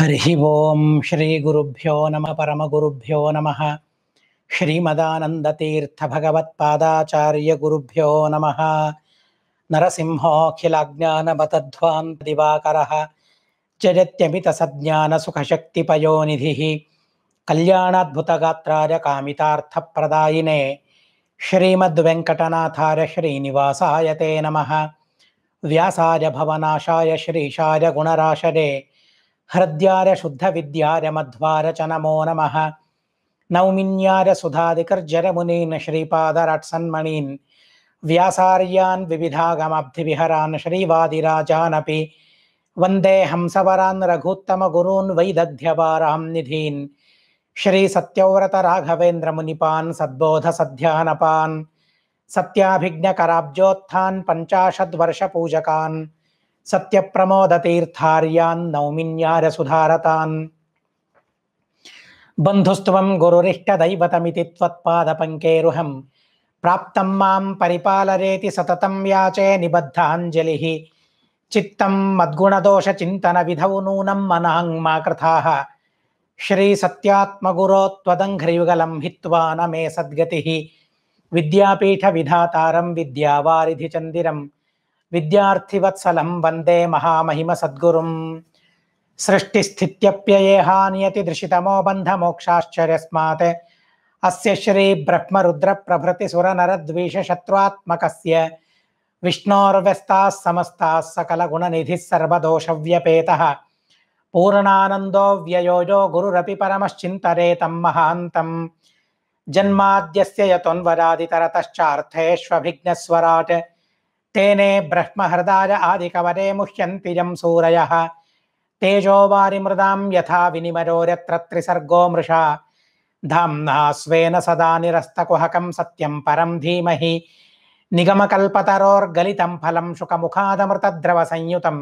हरि ओं श्रीगुरुभ्यो नम परमगुरुभ्यो नमः श्रीमदानन्दतीर्थभगवत्पादाचार्यगुरुभ्यो नमः नरसिंहोऽखिलाज्ञानमतध्वान्तदिवाकरः जगत्यमितसज्ञानसुखशक्तिपयोनिधिः कल्याणाद्भुतगात्राय कामितार्थप्रदायिने श्रीमद्वेङ्कटनाथाय श्रीनिवासाय ते नमः व्यासाय भवनाशाय श्रीशाय गुणराशरे हृद्यार विद्यार मध्वार च नमो नम नौमिन्यार सुधादिकर्जरमुनीन् श्रीपादरट्सन्मणीन् व्यासार्यान् विविधागमब्धिविहरान् श्रीवादिराजानपि वन्दे हंसवरान् रघुत्तमगुरून् वैदग्ध्यवारां निधीन् श्रीसत्यव्रतराघवेन्द्रमुनिपान् सद्बोधसध्यानपान् सत्याभिज्ञकराब्जोत्थान् पञ्चाशद्वर्षपूजकान् सत्यप्रमोदतीर्थार्यान् नौमिन्यारसुधारतान् बन्धुस्त्वं गुरुरिष्टदैवतमिति त्वत्पादपङ्केरुहं प्राप्तं मां परिपालरेति सततं याचे निबद्धाञ्जलिः चित्तं मद्गुणदोषचिन्तनविधौ नूनं मनाङ्मा कृथाः श्रीसत्यात्मगुरो त्वदङ्घ्रियुगलं हित्वा न मे सद्गतिः विद्यापीठविधातारं विद्यावारिधिचन्दिरम् विद्यार्थिवत्सलं वन्दे महामहिमसद्गुरुं सृष्टिस्थित्यप्ययेहा नियतिदृशितमो बन्धमोक्षाश्चर्यस्मात् अस्य श्रीब्रह्मरुद्रप्रभृतिसुरनरद्वेषशत्रुवात्मकस्य विष्णोर्व्यस्ताः समस्ताः सकलगुणनिधिः सर्वदोषव्यपेतः पूर्णानन्दो व्ययोजो गुरुरपि परमश्चिन्तरेतं महान्तम् जन्माद्यस्य यतोन्वरादितरतश्चार्थेष्वभिघ्नस्वराट् तेने ब्रह्महृदाय आदिकवरे मुह्यन्तिजं सूरयः तेजो वारिमृदां यथा विनिमरोर्यत्र त्रिसर्गो मृषा धाम्ना स्वेन सदा निरस्तकुहकं सत्यं परं धीमहि निगमकल्पतरोर्गलितं फलं शुकमुखादमृतद्रवसंयुतं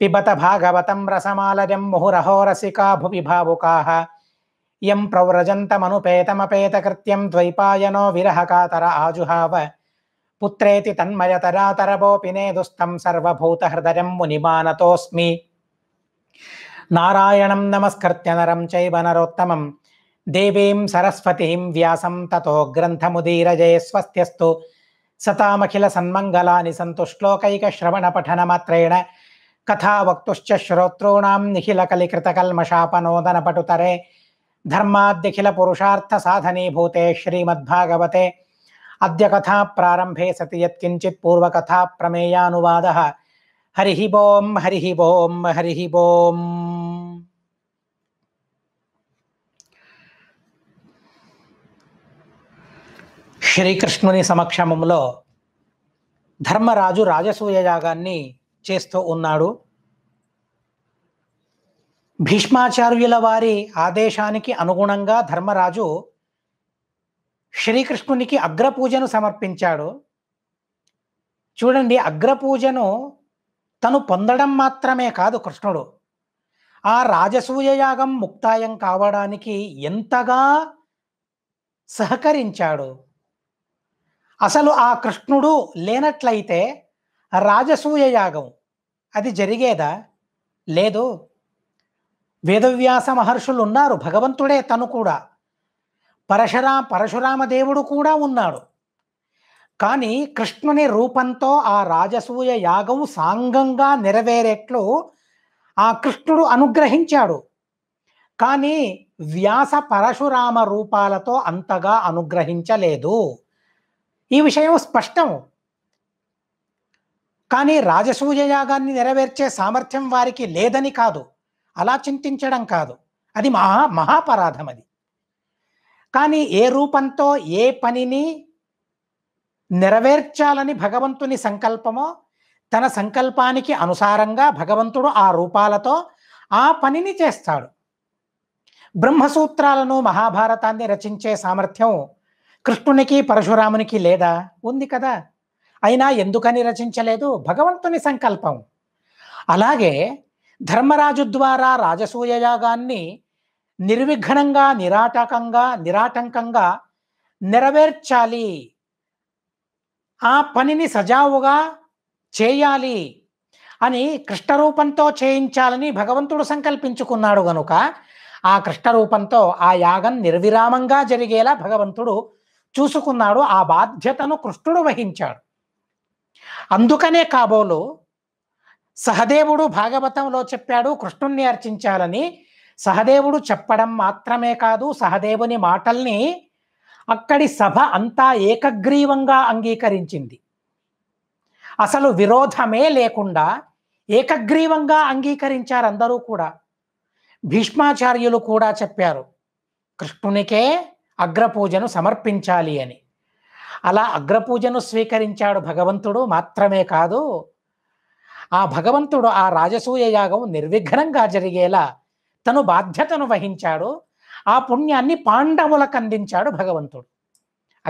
पिबत भागवतं रसमालयं मुहुरहो रसिका भुवि भावुकाः यं प्रव्रजन्तमनुपेतमपेतकृत्यं द्वैपायनो विरहकातर आजुहाव पुत्रेति तन्मयतरातरवोऽपि नेदुस्तं सर्वभूतहृदयं मुनिमानतोऽस्मि नारायणं नमस्कृत्य नरं चैव नरोत्तमं देवीं सरस्वतीं व्यासं ततो ग्रन्थमुदीरजये स्वस्त्यस्तु सतामखिलसन्मङ्गलानि सन्तु श्लोकैकश्रवणपठनमात्रेण कथा वक्तुश्च श्रोतॄणां निखिलकलिकृतकल्मषापनोदनपटुतरे धर्माद्यखिलपुरुषार्थसाधनीभूते श्रीमद्भागवते అద్య కథా ప్రారంభే సతి यत्किञ्चित् పూర్వకథా प्रमेयानुवादः हरिः बों హరి बों हरिः बोम् శ్రీకృష్ణుని సమక్షమంలో ధర్మరాజు రాజసూయ యాగాన్ని చేస్తూ ఉన్నాడు భీష్మాచార్యుల వారి ఆదేశానికి అనుగుణంగా ధర్మరాజు శ్రీకృష్ణునికి అగ్రపూజను సమర్పించాడు చూడండి అగ్రపూజను తను పొందడం మాత్రమే కాదు కృష్ణుడు ఆ రాజసూయయాగం ముక్తాయం కావడానికి ఎంతగా సహకరించాడు అసలు ఆ కృష్ణుడు లేనట్లయితే రాజసూయయాగం అది జరిగేదా లేదు వేదవ్యాస మహర్షులు ఉన్నారు భగవంతుడే తను కూడా పరశురా పరశురామదేవుడు కూడా ఉన్నాడు కానీ కృష్ణుని రూపంతో ఆ రాజసూయ యాగం సాంగంగా నెరవేరేట్లు ఆ కృష్ణుడు అనుగ్రహించాడు కానీ వ్యాస పరశురామ రూపాలతో అంతగా అనుగ్రహించలేదు ఈ విషయం స్పష్టం కానీ రాజసూయ యాగాన్ని నెరవేర్చే సామర్థ్యం వారికి లేదని కాదు అలా చింతించడం కాదు అది మహా మహాపరాధం అది కానీ ఏ రూపంతో ఏ పనిని నెరవేర్చాలని భగవంతుని సంకల్పమో తన సంకల్పానికి అనుసారంగా భగవంతుడు ఆ రూపాలతో ఆ పనిని చేస్తాడు బ్రహ్మసూత్రాలను మహాభారతాన్ని రచించే సామర్థ్యం కృష్ణునికి పరశురామునికి లేదా ఉంది కదా అయినా ఎందుకని రచించలేదు భగవంతుని సంకల్పం అలాగే ధర్మరాజు ద్వారా రాజసూయ యాగాన్ని నిర్విఘ్నంగా నిరాటకంగా నిరాటంకంగా నెరవేర్చాలి ఆ పనిని సజావుగా చేయాలి అని కృష్ణరూపంతో చేయించాలని భగవంతుడు సంకల్పించుకున్నాడు గనుక ఆ కృష్ణరూపంతో ఆ యాగం నిర్విరామంగా జరిగేలా భగవంతుడు చూసుకున్నాడు ఆ బాధ్యతను కృష్ణుడు వహించాడు అందుకనే కాబోలు సహదేవుడు భాగవతంలో చెప్పాడు కృష్ణుణ్ణి అర్చించాలని సహదేవుడు చెప్పడం మాత్రమే కాదు సహదేవుని మాటల్ని అక్కడి సభ అంతా ఏకగ్రీవంగా అంగీకరించింది అసలు విరోధమే లేకుండా ఏకగ్రీవంగా అంగీకరించారు అందరూ కూడా భీష్మాచార్యులు కూడా చెప్పారు కృష్ణునికే అగ్రపూజను సమర్పించాలి అని అలా అగ్రపూజను స్వీకరించాడు భగవంతుడు మాత్రమే కాదు ఆ భగవంతుడు ఆ రాజసూయ యాగం నిర్విఘ్నంగా జరిగేలా తను బాధ్యతను వహించాడు ఆ పుణ్యాన్ని పాండవులకు అందించాడు భగవంతుడు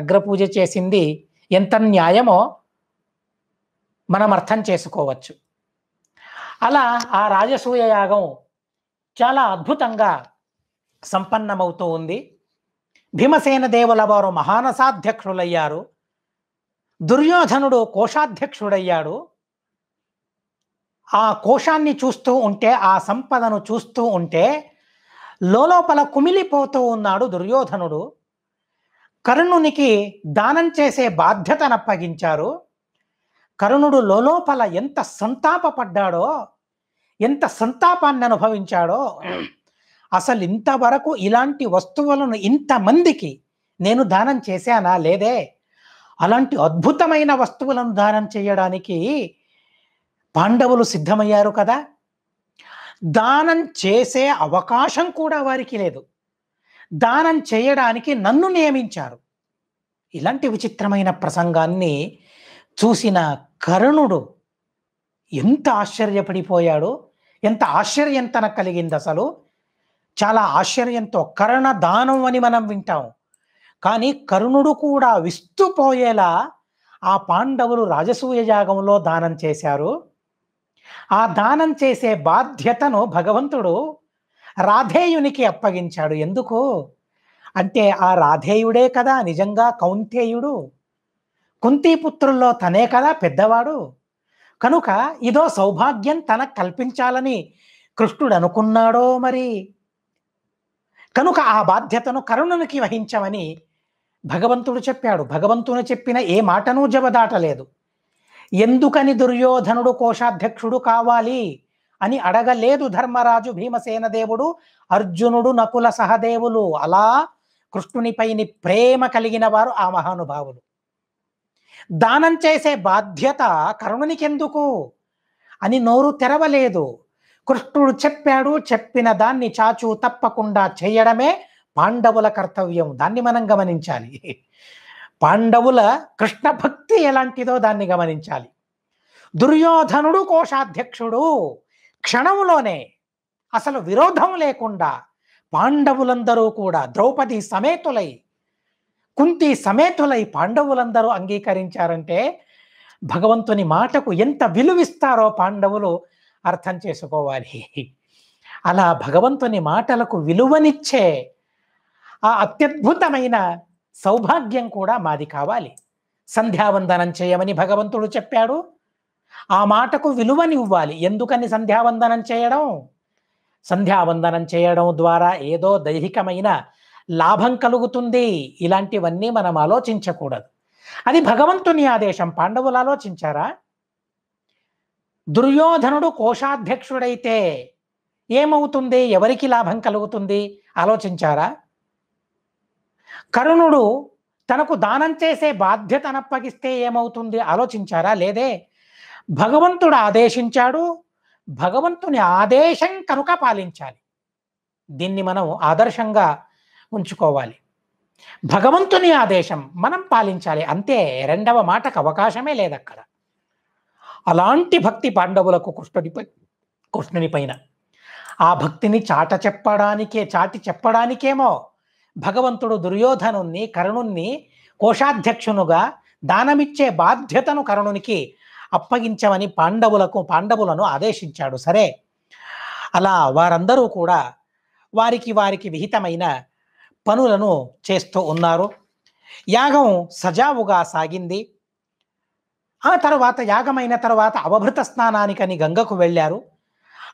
అగ్రపూజ చేసింది ఎంత న్యాయమో మనం అర్థం చేసుకోవచ్చు అలా ఆ రాజసూయ యాగం చాలా అద్భుతంగా సంపన్నమవుతూ ఉంది భీమసేన దేవుల వారు మహానసాధ్యక్షుడయ్యారు దుర్యోధనుడు కోశాధ్యక్షుడయ్యాడు ఆ కోశాన్ని చూస్తూ ఉంటే ఆ సంపదను చూస్తూ ఉంటే లోపల కుమిలిపోతూ ఉన్నాడు దుర్యోధనుడు కరుణునికి దానం చేసే బాధ్యతనప్పగించారు కరుణుడు లోపల ఎంత సంతాపపడ్డాడో ఎంత సంతాపాన్ని అనుభవించాడో అసలు ఇంతవరకు ఇలాంటి వస్తువులను ఇంతమందికి నేను దానం చేశానా లేదే అలాంటి అద్భుతమైన వస్తువులను దానం చేయడానికి పాండవులు సిద్ధమయ్యారు కదా దానం చేసే అవకాశం కూడా వారికి లేదు దానం చేయడానికి నన్ను నియమించారు ఇలాంటి విచిత్రమైన ప్రసంగాన్ని చూసిన కరుణుడు ఎంత ఆశ్చర్యపడిపోయాడో ఎంత ఆశ్చర్యం తన కలిగింది అసలు చాలా ఆశ్చర్యంతో కరుణ దానం అని మనం వింటాం కానీ కరుణుడు కూడా విస్తుపోయేలా ఆ పాండవులు రాజసూయ యాగంలో దానం చేశారు ఆ దానం చేసే బాధ్యతను భగవంతుడు రాధేయునికి అప్పగించాడు ఎందుకు అంటే ఆ రాధేయుడే కదా నిజంగా కౌంతేయుడు కుంతీపుత్రుల్లో తనే కదా పెద్దవాడు కనుక ఇదో సౌభాగ్యం తనకు కల్పించాలని కృష్ణుడు అనుకున్నాడో మరి కనుక ఆ బాధ్యతను కరుణునికి వహించమని భగవంతుడు చెప్పాడు భగవంతుని చెప్పిన ఏ మాటను జబదాటలేదు ఎందుకని దుర్యోధనుడు కోశాధ్యక్షుడు కావాలి అని అడగలేదు ధర్మరాజు భీమసేన దేవుడు అర్జునుడు నకుల సహదేవులు అలా కృష్ణునిపైని ప్రేమ కలిగిన వారు ఆ మహానుభావులు దానం చేసే బాధ్యత కరుణునికెందుకు అని నోరు తెరవలేదు కృష్ణుడు చెప్పాడు చెప్పిన దాన్ని చాచు తప్పకుండా చేయడమే పాండవుల కర్తవ్యం దాన్ని మనం గమనించాలి పాండవుల కృష్ణ భక్తి ఎలాంటిదో దాన్ని గమనించాలి దుర్యోధనుడు కోశాధ్యక్షుడు క్షణంలోనే అసలు విరోధం లేకుండా పాండవులందరూ కూడా ద్రౌపది సమేతులై కుంతి సమేతులై పాండవులందరూ అంగీకరించారంటే భగవంతుని మాటకు ఎంత విలువిస్తారో పాండవులు అర్థం చేసుకోవాలి అలా భగవంతుని మాటలకు విలువనిచ్చే ఆ అత్యద్భుతమైన సౌభాగ్యం కూడా మాది కావాలి సంధ్యావందనం చేయమని భగవంతుడు చెప్పాడు ఆ మాటకు విలువనివ్వాలి ఎందుకని సంధ్యావందనం చేయడం సంధ్యావందనం చేయడం ద్వారా ఏదో దైహికమైన లాభం కలుగుతుంది ఇలాంటివన్నీ మనం ఆలోచించకూడదు అది భగవంతుని ఆదేశం పాండవులు ఆలోచించారా దుర్యోధనుడు కోశాధ్యక్షుడైతే ఏమవుతుంది ఎవరికి లాభం కలుగుతుంది ఆలోచించారా కరుణుడు తనకు దానం చేసే బాధ్యతను అనప్పగిస్తే ఏమవుతుంది ఆలోచించారా లేదే భగవంతుడు ఆదేశించాడు భగవంతుని ఆదేశం కనుక పాలించాలి దీన్ని మనం ఆదర్శంగా ఉంచుకోవాలి భగవంతుని ఆదేశం మనం పాలించాలి అంతే రెండవ మాటకు అవకాశమే అక్కడ అలాంటి భక్తి పాండవులకు కృష్ణుడిపై పైన ఆ భక్తిని చాట చెప్పడానికే చాటి చెప్పడానికేమో భగవంతుడు దుర్యోధనుణ్ణి కరుణుణ్ణి కోశాధ్యక్షునుగా దానమిచ్చే బాధ్యతను కరుణునికి అప్పగించమని పాండవులకు పాండవులను ఆదేశించాడు సరే అలా వారందరూ కూడా వారికి వారికి విహితమైన పనులను చేస్తూ ఉన్నారు యాగం సజావుగా సాగింది ఆ తర్వాత యాగమైన తర్వాత అవభృత స్నానానికని గంగకు వెళ్ళారు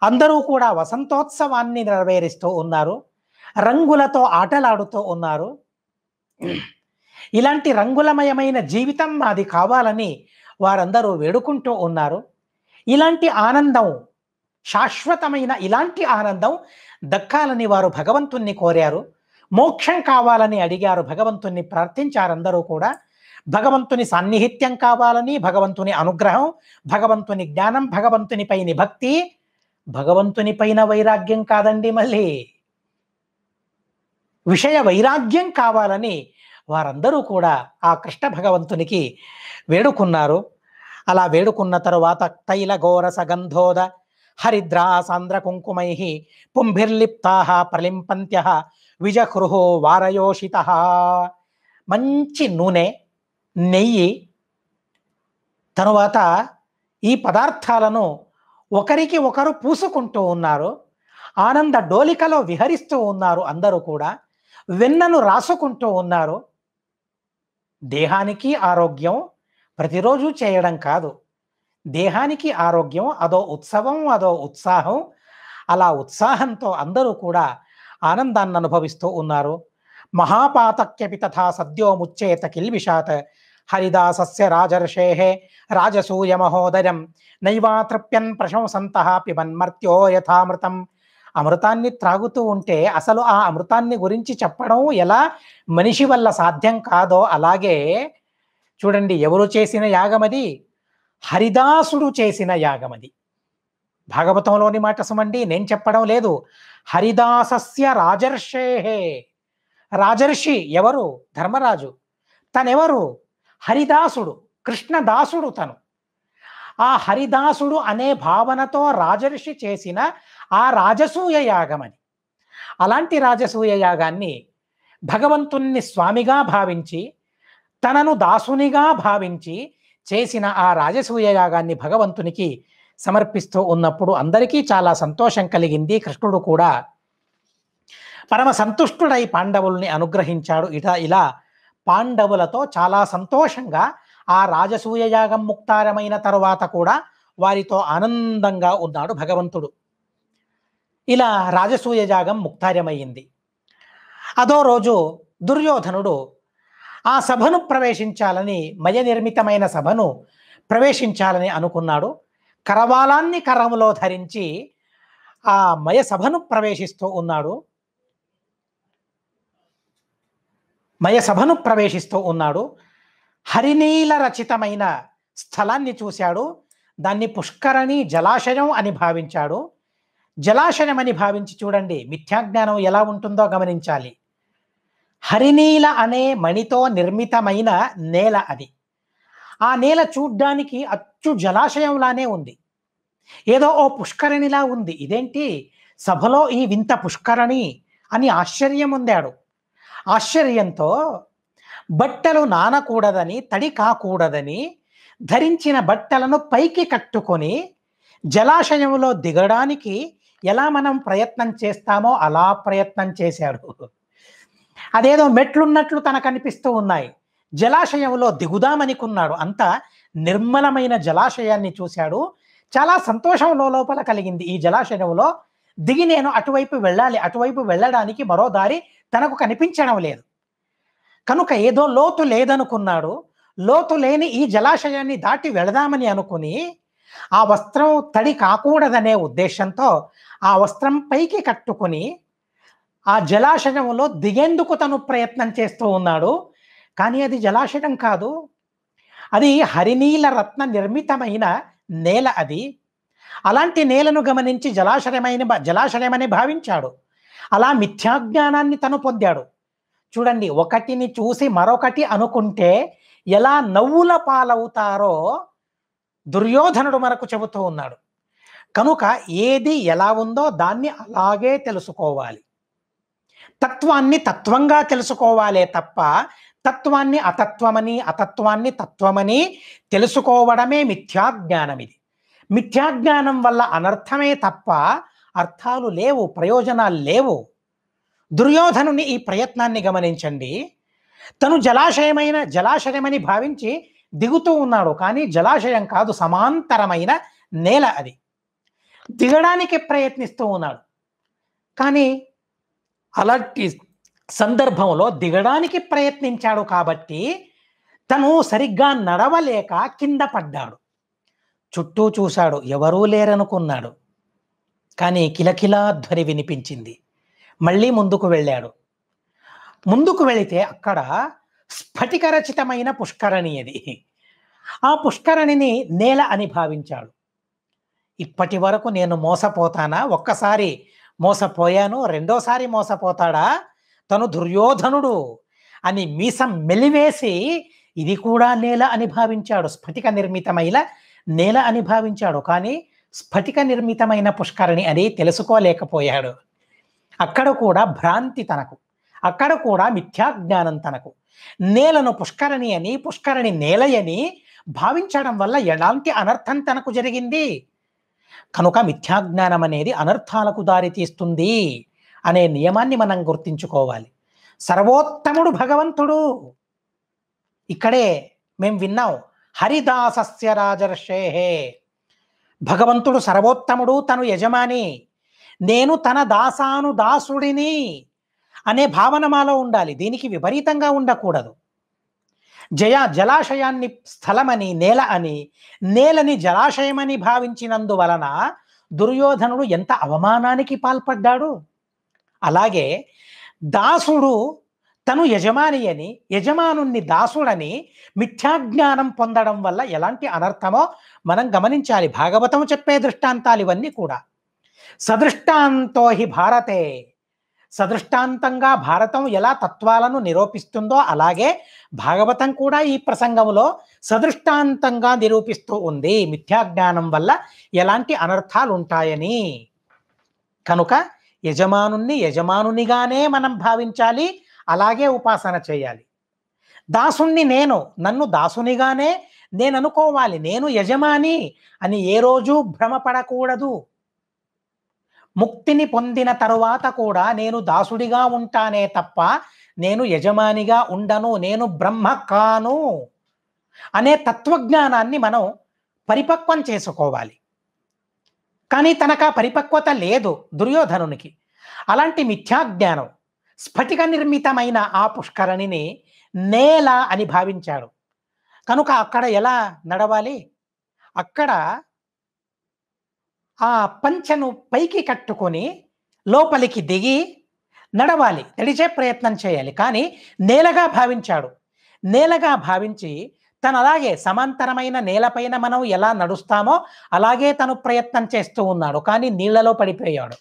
అందరూ కూడా వసంతోత్సవాన్ని నెరవేరుస్తూ ఉన్నారు రంగులతో ఆటలాడుతూ ఉన్నారు ఇలాంటి రంగులమయమైన జీవితం మాది కావాలని వారందరూ వేడుకుంటూ ఉన్నారు ఇలాంటి ఆనందం శాశ్వతమైన ఇలాంటి ఆనందం దక్కాలని వారు భగవంతుణ్ణి కోరారు మోక్షం కావాలని అడిగారు భగవంతుణ్ణి ప్రార్థించారందరూ కూడా భగవంతుని సాన్నిహిత్యం కావాలని భగవంతుని అనుగ్రహం భగవంతుని జ్ఞానం భక్తి భగవంతుని భగవంతునిపైన వైరాగ్యం కాదండి మళ్ళీ విషయ వైరాగ్యం కావాలని వారందరూ కూడా ఆ కృష్ణ భగవంతునికి వేడుకున్నారు అలా వేడుకున్న తరువాత తైల ఘోర సగంధోద హరిద్రా సాంద్ర కుంకుమై పుంభిర్లిప్తా ప్రలింపంత్య విజహృహో వారయోషిత మంచి నూనె నెయ్యి తరువాత ఈ పదార్థాలను ఒకరికి ఒకరు పూసుకుంటూ ఉన్నారు ఆనంద డోలికలో విహరిస్తూ ఉన్నారు అందరూ కూడా వెన్నను రాసుకుంటూ ఉన్నారు దేహానికి ఆరోగ్యం ప్రతిరోజు చేయడం కాదు దేహానికి ఆరోగ్యం అదో ఉత్సవం అదో ఉత్సాహం అలా ఉత్సాహంతో అందరూ కూడా ఆనందాన్ని అనుభవిస్తూ ఉన్నారు మహాపాతక్యపి తథా సద్యో ముచ్చేత కిల్విషాత్ హరిదాసస్య రాజర్షే రాజసూయమహోదయం నైవాతృప్యన్ ప్రశంసంత పిబన్మర్త్యో యథామృతం అమృతాన్ని త్రాగుతూ ఉంటే అసలు ఆ అమృతాన్ని గురించి చెప్పడం ఎలా మనిషి వల్ల సాధ్యం కాదో అలాగే చూడండి ఎవరు చేసిన యాగమది హరిదాసుడు చేసిన యాగమది భాగవతంలోని మాట సుమండి నేను చెప్పడం లేదు హరిదాసస్య రాజర్షేహే రాజర్షి ఎవరు ధర్మరాజు తనెవరు హరిదాసుడు కృష్ణదాసుడు తను ఆ హరిదాసుడు అనే భావనతో రాజర్షి చేసిన ఆ రాజసూయ యాగం అని అలాంటి రాజసూయ యాగాన్ని భగవంతుణ్ణి స్వామిగా భావించి తనను దాసునిగా భావించి చేసిన ఆ రాజసూయ యాగాన్ని భగవంతునికి సమర్పిస్తూ ఉన్నప్పుడు అందరికీ చాలా సంతోషం కలిగింది కృష్ణుడు కూడా పరమ సంతుష్టుడై పాండవుల్ని అనుగ్రహించాడు ఇట ఇలా పాండవులతో చాలా సంతోషంగా ఆ రాజసూయ యాగం ముక్తారమైన తరువాత కూడా వారితో ఆనందంగా ఉన్నాడు భగవంతుడు ఇలా రాజసూయ జాగం ముక్తార్యమయ్యింది అదో రోజు దుర్యోధనుడు ఆ సభను ప్రవేశించాలని మయ నిర్మితమైన సభను ప్రవేశించాలని అనుకున్నాడు కరవాలాన్ని కరములో ధరించి ఆ మయ సభను ప్రవేశిస్తూ ఉన్నాడు మయ సభను ప్రవేశిస్తూ ఉన్నాడు హరినీల రచితమైన స్థలాన్ని చూశాడు దాన్ని పుష్కరణి జలాశయం అని భావించాడు జలాశయమని భావించి చూడండి మిథ్యాజ్ఞానం ఎలా ఉంటుందో గమనించాలి హరినీల అనే మణితో నిర్మితమైన నేల అది ఆ నేల చూడ్డానికి అచ్చు జలాశయంలానే ఉంది ఏదో ఓ పుష్కరణిలా ఉంది ఇదేంటి సభలో ఈ వింత పుష్కరణి అని ఆశ్చర్యం ఉందాడు ఆశ్చర్యంతో బట్టలు నానకూడదని తడి కాకూడదని ధరించిన బట్టలను పైకి కట్టుకొని జలాశయంలో దిగడానికి ఎలా మనం ప్రయత్నం చేస్తామో అలా ప్రయత్నం చేశాడు అదేదో మెట్లున్నట్లు తనకు అనిపిస్తూ ఉన్నాయి జలాశయంలో దిగుదామనికున్నాడు అంత నిర్మలమైన జలాశయాన్ని చూశాడు చాలా సంతోషంలో లోపల కలిగింది ఈ జలాశయంలో దిగి నేను అటువైపు వెళ్ళాలి అటువైపు వెళ్ళడానికి మరో దారి తనకు కనిపించడం లేదు కనుక ఏదో లోతు లేదనుకున్నాడు లోతు లేని ఈ జలాశయాన్ని దాటి వెళదామని అనుకుని ఆ వస్త్రం తడి కాకూడదనే ఉద్దేశంతో ఆ వస్త్రం పైకి కట్టుకుని ఆ జలాశయంలో దిగేందుకు తను ప్రయత్నం చేస్తూ ఉన్నాడు కానీ అది జలాశయం కాదు అది హరినీల రత్న నిర్మితమైన నేల అది అలాంటి నేలను గమనించి జలాశయమైన జలాశయమని భావించాడు అలా మిథ్యాజ్ఞానాన్ని తను పొందాడు చూడండి ఒకటిని చూసి మరొకటి అనుకుంటే ఎలా నవ్వుల పాలవుతారో దుర్యోధనుడు మనకు చెబుతూ ఉన్నాడు కనుక ఏది ఎలా ఉందో దాన్ని అలాగే తెలుసుకోవాలి తత్వాన్ని తత్వంగా తెలుసుకోవాలే తప్ప తత్వాన్ని అతత్వమని అతత్వాన్ని తత్వమని తెలుసుకోవడమే మిథ్యాజ్ఞానం ఇది మిథ్యాజ్ఞానం వల్ల అనర్థమే తప్ప అర్థాలు లేవు ప్రయోజనాలు లేవు దుర్యోధనుని ఈ ప్రయత్నాన్ని గమనించండి తను జలాశయమైన జలాశయమని భావించి దిగుతూ ఉన్నాడు కానీ జలాశయం కాదు సమాంతరమైన నేల అది దిగడానికి ప్రయత్నిస్తూ ఉన్నాడు కానీ అలాంటి సందర్భంలో దిగడానికి ప్రయత్నించాడు కాబట్టి తను సరిగ్గా నడవలేక కింద పడ్డాడు చుట్టూ చూశాడు ఎవరూ లేరనుకున్నాడు కానీ కిలకిలా ధ్వని వినిపించింది మళ్ళీ ముందుకు వెళ్ళాడు ముందుకు వెళితే అక్కడ స్ఫటికరచితమైన పుష్కరణి అది ఆ పుష్కరణిని నేల అని భావించాడు ఇప్పటి వరకు నేను మోసపోతానా ఒక్కసారి మోసపోయాను రెండోసారి మోసపోతాడా తను దుర్యోధనుడు అని మీసం మెలివేసి ఇది కూడా నేల అని భావించాడు స్ఫటిక నిర్మితమైన నేల అని భావించాడు కానీ స్ఫటిక నిర్మితమైన పుష్కరణి అని తెలుసుకోలేకపోయాడు అక్కడ కూడా భ్రాంతి తనకు అక్కడ కూడా మిథ్యాజ్ఞానం తనకు నేలను పుష్కరణి అని పుష్కరణి నేలయని భావించడం వల్ల ఎలాంటి అనర్థం తనకు జరిగింది కనుక మిథ్యాజ్ఞానం అనేది అనర్థాలకు దారితీస్తుంది అనే నియమాన్ని మనం గుర్తించుకోవాలి సర్వోత్తముడు భగవంతుడు ఇక్కడే మేము విన్నాం హరిదాసస్య రాజర్షేహే భగవంతుడు సర్వోత్తముడు తను యజమాని నేను తన దాసాను దాసుడిని అనే భావన మాలో ఉండాలి దీనికి విపరీతంగా ఉండకూడదు జయ జలాశయాన్ని స్థలమని నేల అని నేలని జలాశయమని భావించినందువలన దుర్యోధనుడు ఎంత అవమానానికి పాల్పడ్డాడు అలాగే దాసుడు తను యజమాని అని యజమానుణ్ణి దాసుడని మిథ్యాజ్ఞానం పొందడం వల్ల ఎలాంటి అనర్థమో మనం గమనించాలి భాగవతం చెప్పే దృష్టాంతాలు ఇవన్నీ కూడా సదృష్టాంతో హి భారతే సదృష్టాంతంగా భారతం ఎలా తత్వాలను నిరూపిస్తుందో అలాగే భాగవతం కూడా ఈ ప్రసంగంలో సదృష్టాంతంగా నిరూపిస్తూ ఉంది మిథ్యాజ్ఞానం వల్ల ఎలాంటి అనర్థాలు ఉంటాయని కనుక యజమానుణ్ణి యజమానునిగానే మనం భావించాలి అలాగే ఉపాసన చేయాలి దాసుణ్ణి నేను నన్ను దాసునిగానే నేను అనుకోవాలి నేను యజమాని అని ఏ రోజు భ్రమపడకూడదు ముక్తిని పొందిన తరువాత కూడా నేను దాసుడిగా ఉంటానే తప్ప నేను యజమానిగా ఉండను నేను బ్రహ్మ కాను అనే తత్వజ్ఞానాన్ని మనం పరిపక్వం చేసుకోవాలి కానీ తనకు పరిపక్వత లేదు దుర్యోధనునికి అలాంటి మిథ్యాజ్ఞానం స్ఫటిక నిర్మితమైన ఆ పుష్కరణిని నేల అని భావించాడు కనుక అక్కడ ఎలా నడవాలి అక్కడ ఆ పంచను పైకి కట్టుకొని లోపలికి దిగి నడవాలి నడిచే ప్రయత్నం చేయాలి కానీ నేలగా భావించాడు నేలగా భావించి తను అలాగే సమాంతరమైన నేలపైన మనం ఎలా నడుస్తామో అలాగే తను ప్రయత్నం చేస్తూ ఉన్నాడు కానీ నీళ్లలో పడిపోయాడు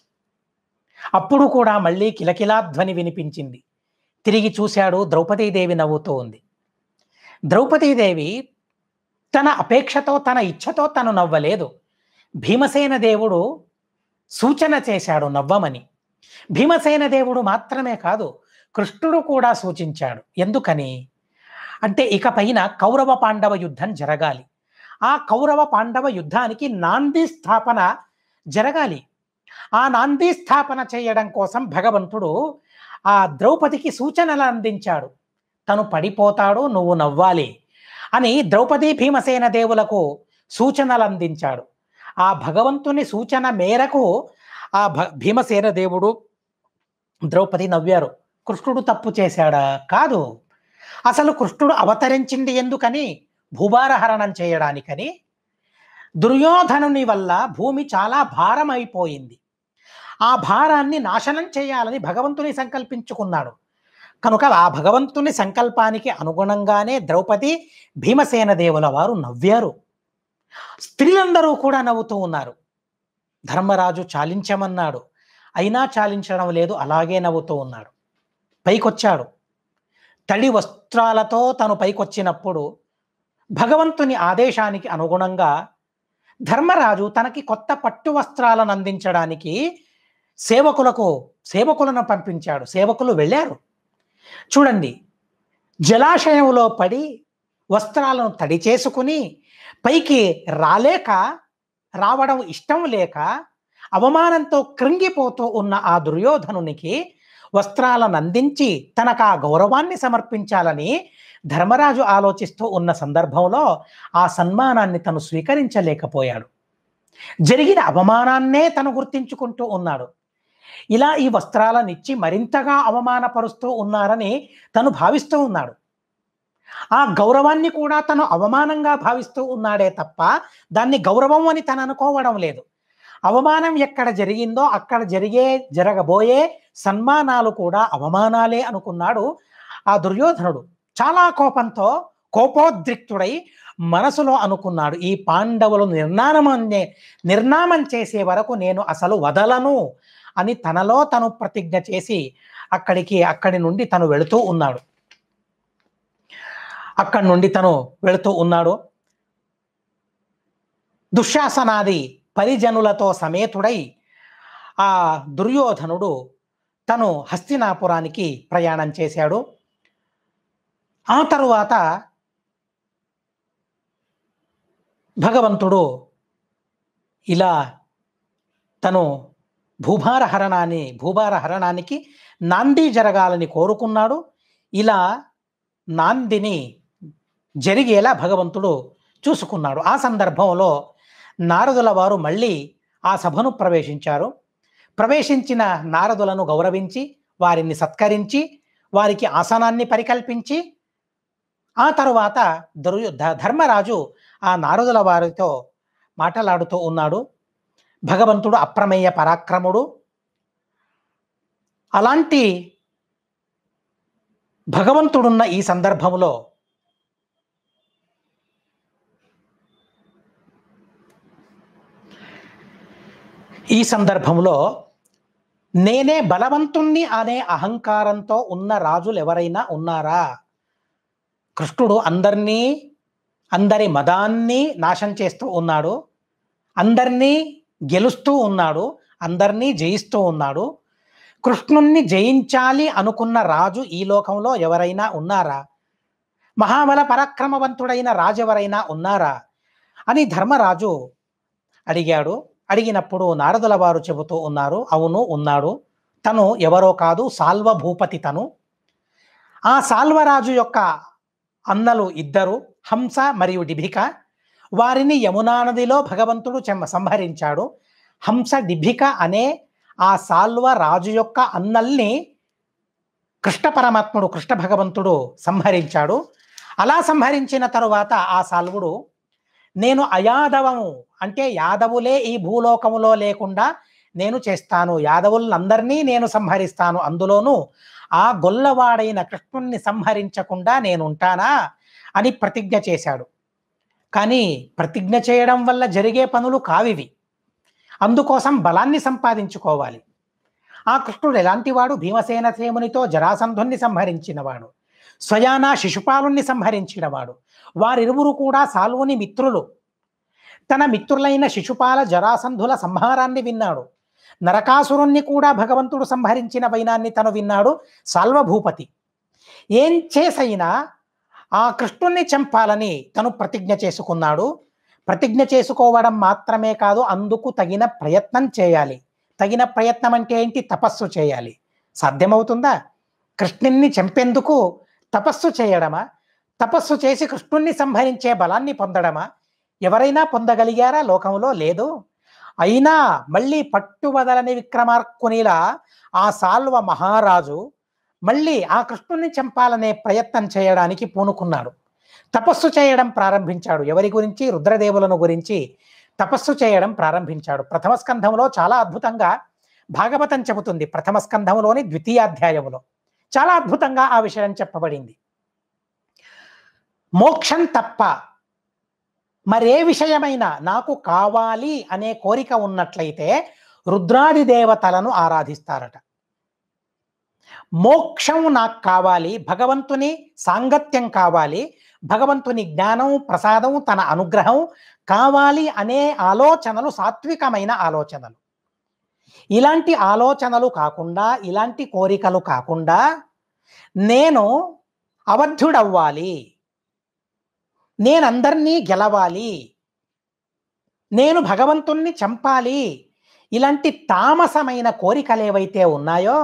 అప్పుడు కూడా మళ్ళీ కిలకిలా ధ్వని వినిపించింది తిరిగి చూశాడు ద్రౌపదీదేవి నవ్వుతూ ఉంది ద్రౌపదీదేవి తన అపేక్షతో తన ఇచ్ఛతో తను నవ్వలేదు భీమసేన దేవుడు సూచన చేశాడు నవ్వమని భీమసేన దేవుడు మాత్రమే కాదు కృష్ణుడు కూడా సూచించాడు ఎందుకని అంటే ఇకపైన కౌరవ పాండవ యుద్ధం జరగాలి ఆ కౌరవ పాండవ యుద్ధానికి నాంది స్థాపన జరగాలి ఆ నాంది స్థాపన చేయడం కోసం భగవంతుడు ఆ ద్రౌపదికి సూచనలు అందించాడు తను పడిపోతాడు నువ్వు నవ్వాలి అని ద్రౌపది భీమసేన దేవులకు సూచనలు అందించాడు ఆ భగవంతుని సూచన మేరకు ఆ భీమసేన దేవుడు ద్రౌపది నవ్వారు కృష్ణుడు తప్పు చేశాడా కాదు అసలు కృష్ణుడు అవతరించింది ఎందుకని భూభారహరణం చేయడానికని దుర్యోధనుని వల్ల భూమి చాలా భారం అయిపోయింది ఆ భారాన్ని నాశనం చేయాలని భగవంతుని సంకల్పించుకున్నాడు కనుక ఆ భగవంతుని సంకల్పానికి అనుగుణంగానే ద్రౌపది భీమసేన దేవుల వారు నవ్వారు స్త్రీలందరూ కూడా నవ్వుతూ ఉన్నారు ధర్మరాజు చాలించమన్నాడు అయినా చాలించడం లేదు అలాగే నవ్వుతూ ఉన్నాడు పైకొచ్చాడు తడి వస్త్రాలతో తను పైకొచ్చినప్పుడు భగవంతుని ఆదేశానికి అనుగుణంగా ధర్మరాజు తనకి కొత్త పట్టు వస్త్రాలను అందించడానికి సేవకులకు సేవకులను పంపించాడు సేవకులు వెళ్ళారు చూడండి జలాశయంలో పడి వస్త్రాలను తడి చేసుకుని పైకి రాలేక రావడం ఇష్టం లేక అవమానంతో కృంగిపోతూ ఉన్న ఆ దుర్యోధనునికి వస్త్రాలను అందించి తనకు ఆ గౌరవాన్ని సమర్పించాలని ధర్మరాజు ఆలోచిస్తూ ఉన్న సందర్భంలో ఆ సన్మానాన్ని తను స్వీకరించలేకపోయాడు జరిగిన అవమానాన్నే తను గుర్తించుకుంటూ ఉన్నాడు ఇలా ఈ వస్త్రాలనిచ్చి మరింతగా అవమానపరుస్తూ ఉన్నారని తను భావిస్తూ ఉన్నాడు ఆ గౌరవాన్ని కూడా తను అవమానంగా భావిస్తూ ఉన్నాడే తప్ప దాన్ని గౌరవం అని తను అనుకోవడం లేదు అవమానం ఎక్కడ జరిగిందో అక్కడ జరిగే జరగబోయే సన్మానాలు కూడా అవమానాలే అనుకున్నాడు ఆ దుర్యోధనుడు చాలా కోపంతో కోపోద్రిక్తుడై మనసులో అనుకున్నాడు ఈ పాండవులు నిర్నామం నిర్ణామం చేసే వరకు నేను అసలు వదలను అని తనలో తను ప్రతిజ్ఞ చేసి అక్కడికి అక్కడి నుండి తను వెళుతూ ఉన్నాడు అక్కడి నుండి తను వెళుతూ ఉన్నాడు దుశ్శాసనాది పరిజనులతో సమేతుడై ఆ దుర్యోధనుడు తను హస్తినాపురానికి ప్రయాణం చేశాడు ఆ తరువాత భగవంతుడు ఇలా తను భూభార హరణాన్ని భూభార హరణానికి నాంది జరగాలని కోరుకున్నాడు ఇలా నాందిని జరిగేలా భగవంతుడు చూసుకున్నాడు ఆ సందర్భంలో నారదుల వారు మళ్ళీ ఆ సభను ప్రవేశించారు ప్రవేశించిన నారదులను గౌరవించి వారిని సత్కరించి వారికి ఆసనాన్ని పరికల్పించి ఆ తరువాత దుర్యు ధర్మరాజు ఆ నారదుల వారితో మాటలాడుతూ ఉన్నాడు భగవంతుడు అప్రమేయ పరాక్రముడు అలాంటి భగవంతుడున్న ఈ సందర్భంలో ఈ సందర్భంలో నేనే బలవంతుణ్ణి అనే అహంకారంతో ఉన్న రాజులు ఎవరైనా ఉన్నారా కృష్ణుడు అందరినీ అందరి మదాన్ని నాశం చేస్తూ ఉన్నాడు అందరినీ గెలుస్తూ ఉన్నాడు అందరినీ జయిస్తూ ఉన్నాడు కృష్ణుణ్ణి జయించాలి అనుకున్న రాజు ఈ లోకంలో ఎవరైనా ఉన్నారా మహాబల పరాక్రమవంతుడైన రాజు ఎవరైనా ఉన్నారా అని ధర్మరాజు అడిగాడు అడిగినప్పుడు నారదుల వారు చెబుతూ ఉన్నారు అవును ఉన్నాడు తను ఎవరో కాదు సాల్వ భూపతి తను ఆ సాల్వరాజు యొక్క అన్నలు ఇద్దరు హంస మరియు డిభిక వారిని యమునా నదిలో భగవంతుడు చెమ్మ సంహరించాడు హంస డిభిక అనే ఆ సాల్వ రాజు యొక్క అన్నల్ని కృష్ణ పరమాత్ముడు కృష్ణ భగవంతుడు సంహరించాడు అలా సంహరించిన తరువాత ఆ సాల్వుడు నేను అయాదవము అంటే యాదవులే ఈ భూలోకములో లేకుండా నేను చేస్తాను యాదవులందరినీ నేను సంహరిస్తాను అందులోనూ ఆ గొల్లవాడైన కృష్ణుణ్ణి సంహరించకుండా నేను ఉంటానా అని ప్రతిజ్ఞ చేశాడు కానీ ప్రతిజ్ఞ చేయడం వల్ల జరిగే పనులు కావివి అందుకోసం బలాన్ని సంపాదించుకోవాలి ఆ కృష్ణుడు ఎలాంటివాడు భీమసేన సేమునితో జరాసంధుణ్ణి సంహరించినవాడు స్వయానా శిశుపాలుణ్ణి సంహరించినవాడు వారిరువురు కూడా సాల్వుని మిత్రులు తన మిత్రులైన శిశుపాల జరాసంధుల సంహారాన్ని విన్నాడు నరకాసురుణ్ణి కూడా భగవంతుడు సంహరించిన వైనాన్ని తను విన్నాడు సాల్వభూపతి ఏం చేసైనా ఆ కృష్ణుణ్ణి చంపాలని తను ప్రతిజ్ఞ చేసుకున్నాడు ప్రతిజ్ఞ చేసుకోవడం మాత్రమే కాదు అందుకు తగిన ప్రయత్నం చేయాలి తగిన ప్రయత్నం అంటే ఏంటి తపస్సు చేయాలి సాధ్యమవుతుందా కృష్ణుణ్ణి చంపేందుకు తపస్సు చేయడమా తపస్సు చేసి కృష్ణుణ్ణి సంహరించే బలాన్ని పొందడమా ఎవరైనా పొందగలిగారా లోకంలో లేదు అయినా మళ్ళీ వదలని విక్రమార్కునిలా ఆ సాల్వ మహారాజు మళ్ళీ ఆ కృష్ణుని చంపాలనే ప్రయత్నం చేయడానికి పూనుకున్నాడు తపస్సు చేయడం ప్రారంభించాడు ఎవరి గురించి రుద్రదేవులను గురించి తపస్సు చేయడం ప్రారంభించాడు ప్రథమ స్కంధంలో చాలా అద్భుతంగా భాగవతం చెబుతుంది ప్రథమ స్కంధంలోని ద్వితీయాధ్యాయములో చాలా అద్భుతంగా ఆ విషయం చెప్పబడింది మోక్షం తప్ప మరే విషయమైనా నాకు కావాలి అనే కోరిక ఉన్నట్లయితే రుద్రాది దేవతలను ఆరాధిస్తారట మోక్షం నాకు కావాలి భగవంతుని సాంగత్యం కావాలి భగవంతుని జ్ఞానం ప్రసాదం తన అనుగ్రహం కావాలి అనే ఆలోచనలు సాత్వికమైన ఆలోచనలు ఇలాంటి ఆలోచనలు కాకుండా ఇలాంటి కోరికలు కాకుండా నేను అబద్ధుడవ్వాలి నేనందరినీ గెలవాలి నేను భగవంతుణ్ణి చంపాలి ఇలాంటి తామసమైన కోరికలు ఏవైతే ఉన్నాయో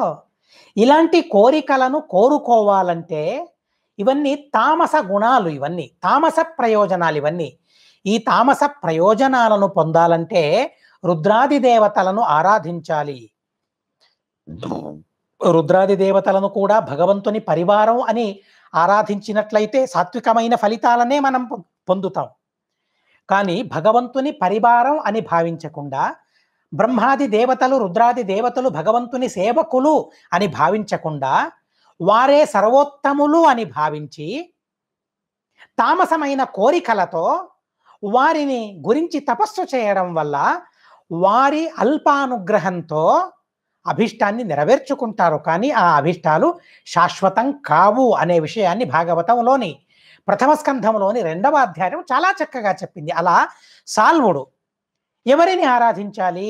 ఇలాంటి కోరికలను కోరుకోవాలంటే ఇవన్నీ తామస గుణాలు ఇవన్నీ తామస ప్రయోజనాలు ఇవన్నీ ఈ తామస ప్రయోజనాలను పొందాలంటే రుద్రాది దేవతలను ఆరాధించాలి రుద్రాది దేవతలను కూడా భగవంతుని పరివారం అని ఆరాధించినట్లయితే సాత్వికమైన ఫలితాలనే మనం పొందుతాం కానీ భగవంతుని పరివారం అని భావించకుండా బ్రహ్మాది దేవతలు రుద్రాది దేవతలు భగవంతుని సేవకులు అని భావించకుండా వారే సర్వోత్తములు అని భావించి తామసమైన కోరికలతో వారిని గురించి తపస్సు చేయడం వల్ల వారి అల్పానుగ్రహంతో అభిష్టాన్ని నెరవేర్చుకుంటారు కానీ ఆ అభిష్టాలు శాశ్వతం కావు అనే విషయాన్ని భాగవతంలోని ప్రథమ స్కంధంలోని రెండవ అధ్యాయం చాలా చక్కగా చెప్పింది అలా సాల్వుడు ఎవరిని ఆరాధించాలి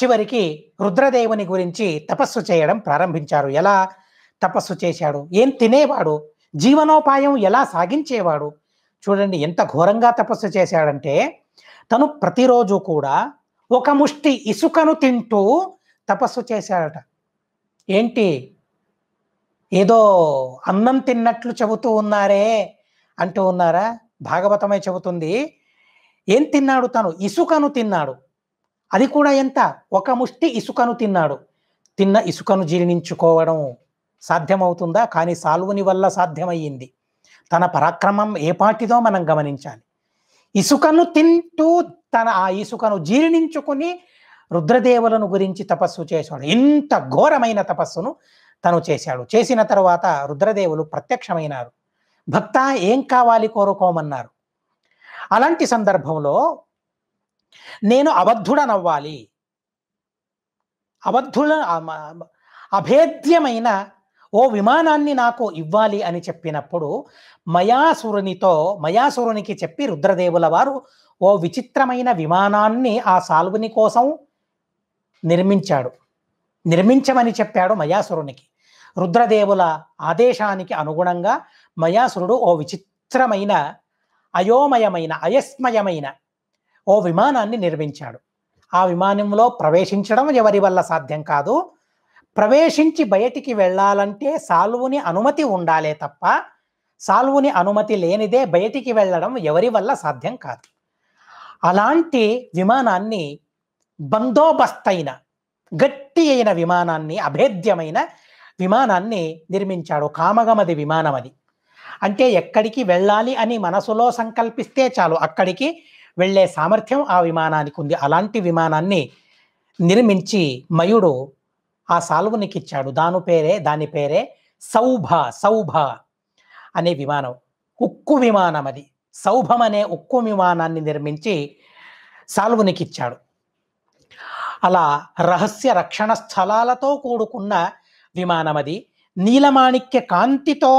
చివరికి రుద్రదేవుని గురించి తపస్సు చేయడం ప్రారంభించారు ఎలా తపస్సు చేశాడు ఏం తినేవాడు జీవనోపాయం ఎలా సాగించేవాడు చూడండి ఎంత ఘోరంగా తపస్సు చేశాడంటే తను ప్రతిరోజు కూడా ఒక ముష్టి ఇసుకను తింటూ తపస్సు చేశాడట ఏంటి ఏదో అన్నం తిన్నట్లు చెబుతూ ఉన్నారే అంటూ ఉన్నారా భాగవతమే చెబుతుంది ఏం తిన్నాడు తను ఇసుకను తిన్నాడు అది కూడా ఎంత ఒక ముష్టి ఇసుకను తిన్నాడు తిన్న ఇసుకను జీర్ణించుకోవడం సాధ్యమవుతుందా కానీ సాల్వుని వల్ల సాధ్యమయ్యింది తన పరాక్రమం ఏపాటిదో మనం గమనించాలి ఇసుకను తింటూ తన ఆ ఇసుకను జీర్ణించుకుని రుద్రదేవులను గురించి తపస్సు చేశాడు ఇంత ఘోరమైన తపస్సును తను చేశాడు చేసిన తర్వాత రుద్రదేవులు ప్రత్యక్షమైనారు భక్త ఏం కావాలి కోరుకోమన్నారు అలాంటి సందర్భంలో నేను అబద్ధుడనవ్వాలి అబద్ధుడు అభేద్యమైన ఓ విమానాన్ని నాకు ఇవ్వాలి అని చెప్పినప్పుడు మయాసురునితో మయాసురునికి చెప్పి రుద్రదేవుల వారు ఓ విచిత్రమైన విమానాన్ని ఆ సాల్వుని కోసం నిర్మించాడు నిర్మించమని చెప్పాడు మయాసురునికి రుద్రదేవుల ఆదేశానికి అనుగుణంగా మయాసురుడు ఓ విచిత్రమైన అయోమయమైన అయస్మయమైన ఓ విమానాన్ని నిర్మించాడు ఆ విమానంలో ప్రవేశించడం ఎవరి వల్ల సాధ్యం కాదు ప్రవేశించి బయటికి వెళ్ళాలంటే సాల్వుని అనుమతి ఉండాలే తప్ప సాల్వుని అనుమతి లేనిదే బయటికి వెళ్ళడం ఎవరి వల్ల సాధ్యం కాదు అలాంటి విమానాన్ని బందోబస్తైన గట్టి అయిన విమానాన్ని అభేద్యమైన విమానాన్ని నిర్మించాడు కామగమది విమానం అది అంటే ఎక్కడికి వెళ్ళాలి అని మనసులో సంకల్పిస్తే చాలు అక్కడికి వెళ్ళే సామర్థ్యం ఆ విమానానికి ఉంది అలాంటి విమానాన్ని నిర్మించి మయుడు ఆ సాల్వునికి ఇచ్చాడు దాని పేరే దాని పేరే సౌభ సౌభ అనే విమానం ఉక్కు విమానం అది సౌభం అనే ఉక్కు విమానాన్ని నిర్మించి సాల్వునికి ఇచ్చాడు అలా రహస్య రక్షణ స్థలాలతో కూడుకున్న విమానం అది నీలమాణిక్య కాంతితో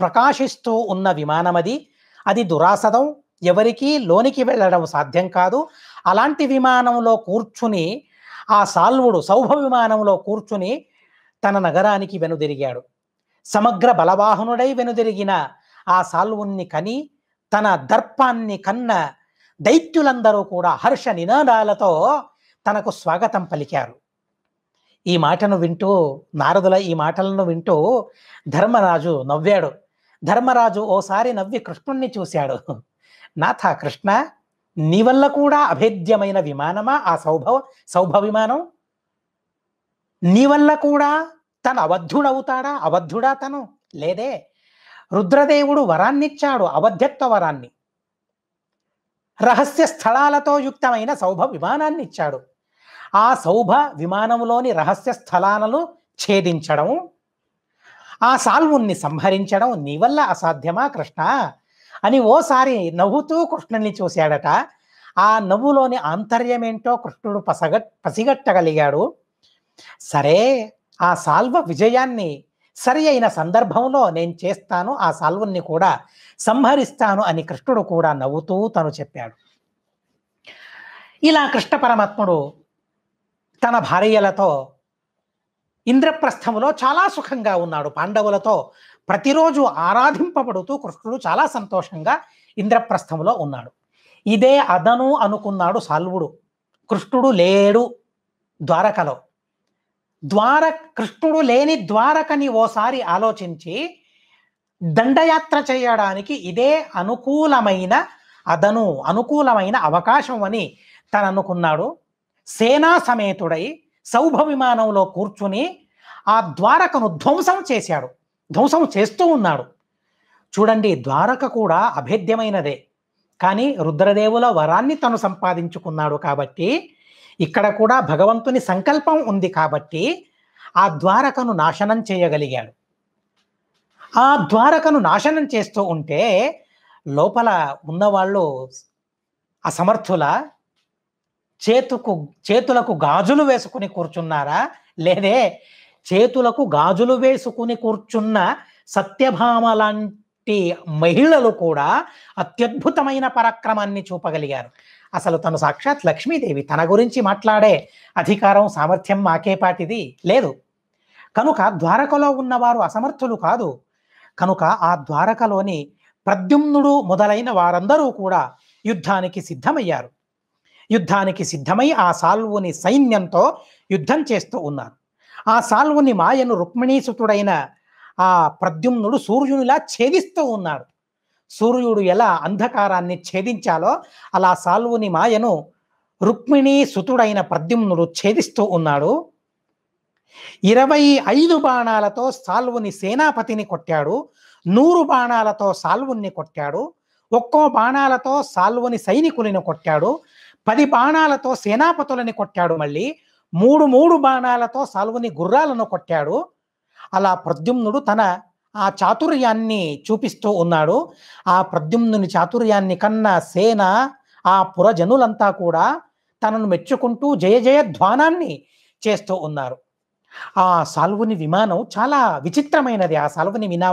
ప్రకాశిస్తూ ఉన్న విమానం అది అది దురాసదం ఎవరికీ లోనికి వెళ్ళడం సాధ్యం కాదు అలాంటి విమానంలో కూర్చుని ఆ సాల్వుడు సౌభ విమానంలో కూర్చుని తన నగరానికి వెనుదిరిగాడు సమగ్ర బలవాహనుడై వెనుదిరిగిన ఆ సాల్వుణ్ణి కని తన దర్పాన్ని కన్న దైత్యులందరూ కూడా హర్ష నినాదాలతో తనకు స్వాగతం పలికారు ఈ మాటను వింటూ నారదుల ఈ మాటలను వింటూ ధర్మరాజు నవ్వాడు ధర్మరాజు ఓసారి నవ్వి కృష్ణుణ్ణి చూశాడు నాథా కృష్ణ నీ వల్ల కూడా అభేద్యమైన విమానమా ఆ సౌభవ సౌభ విమానం నీ వల్ల కూడా తను అవద్ధుడవుతాడా అవద్ధుడా తను లేదే రుద్రదేవుడు వరాన్నిచ్చాడు అవధ్యత్వ వరాన్ని రహస్య స్థలాలతో యుక్తమైన సౌభ విమానాన్ని ఇచ్చాడు ఆ సౌభ విమానంలోని రహస్య స్థలాలను ఛేదించడం ఆ సాల్వుణ్ణి సంహరించడం నీ వల్ల అసాధ్యమా కృష్ణ అని ఓసారి నవ్వుతూ కృష్ణుని చూశాడట ఆ నవ్వులోని ఆంతర్యమేంటో కృష్ణుడు పసగ పసిగట్టగలిగాడు సరే ఆ సాల్వ విజయాన్ని సరి అయిన సందర్భంలో నేను చేస్తాను ఆ సాల్వుని కూడా సంహరిస్తాను అని కృష్ణుడు కూడా నవ్వుతూ తను చెప్పాడు ఇలా కృష్ణ పరమాత్ముడు తన భార్యలతో ఇంద్రప్రస్థములో చాలా సుఖంగా ఉన్నాడు పాండవులతో ప్రతిరోజు ఆరాధింపబడుతూ కృష్ణుడు చాలా సంతోషంగా ఇంద్రప్రస్థంలో ఉన్నాడు ఇదే అదను అనుకున్నాడు సాల్వుడు కృష్ణుడు లేడు ద్వారకలో ద్వార కృష్ణుడు లేని ద్వారకని ఓసారి ఆలోచించి దండయాత్ర చేయడానికి ఇదే అనుకూలమైన అదను అనుకూలమైన అవకాశం అని తను అనుకున్నాడు సేనా సమేతుడై సౌభ విమానంలో కూర్చుని ఆ ద్వారకను ధ్వంసం చేశాడు ధ్వంసం చేస్తూ ఉన్నాడు చూడండి ద్వారక కూడా అభేద్యమైనదే కానీ రుద్రదేవుల వరాన్ని తను సంపాదించుకున్నాడు కాబట్టి ఇక్కడ కూడా భగవంతుని సంకల్పం ఉంది కాబట్టి ఆ ద్వారకను నాశనం చేయగలిగాడు ఆ ద్వారకను నాశనం చేస్తూ ఉంటే లోపల ఉన్నవాళ్ళు అసమర్థుల చేతుకు చేతులకు గాజులు వేసుకుని కూర్చున్నారా లేదే చేతులకు గాజులు వేసుకుని కూర్చున్న సత్యభామ లాంటి మహిళలు కూడా అత్యద్భుతమైన పరాక్రమాన్ని చూపగలిగారు అసలు తను సాక్షాత్ లక్ష్మీదేవి తన గురించి మాట్లాడే అధికారం సామర్థ్యం మాకేపాటిది లేదు కనుక ద్వారకలో ఉన్నవారు అసమర్థులు కాదు కనుక ఆ ద్వారకలోని ప్రద్యుమ్నుడు మొదలైన వారందరూ కూడా యుద్ధానికి సిద్ధమయ్యారు యుద్ధానికి సిద్ధమై ఆ సాల్వుని సైన్యంతో యుద్ధం చేస్తూ ఉన్నారు ఆ సాల్వుని మాయను రుక్మిణీసుతుడైన ఆ ప్రద్యుమ్నుడు సూర్యునిలా ఛేదిస్తూ ఉన్నాడు సూర్యుడు ఎలా అంధకారాన్ని ఛేదించాలో అలా సాల్వుని మాయను రుక్మిణీ సుతుడైన ప్రద్యుమ్నుడు ఛేదిస్తూ ఉన్నాడు ఇరవై ఐదు బాణాలతో సాల్వుని సేనాపతిని కొట్టాడు నూరు బాణాలతో సాల్వుని కొట్టాడు ఒక్కో బాణాలతో సాల్వుని సైనికులను కొట్టాడు పది బాణాలతో సేనాపతులని కొట్టాడు మళ్ళీ మూడు మూడు బాణాలతో సాల్వుని గుర్రాలను కొట్టాడు అలా ప్రద్యుమ్నుడు తన ఆ చాతుర్యాన్ని చూపిస్తూ ఉన్నాడు ఆ ప్రద్యుమ్నుని చాతుర్యాన్ని కన్న సేన ఆ పురజనులంతా కూడా తనను మెచ్చుకుంటూ జయ జయధ్వానాన్ని చేస్తూ ఉన్నారు ఆ సాల్వుని విమానం చాలా విచిత్రమైనది ఆ సాల్వుని వినా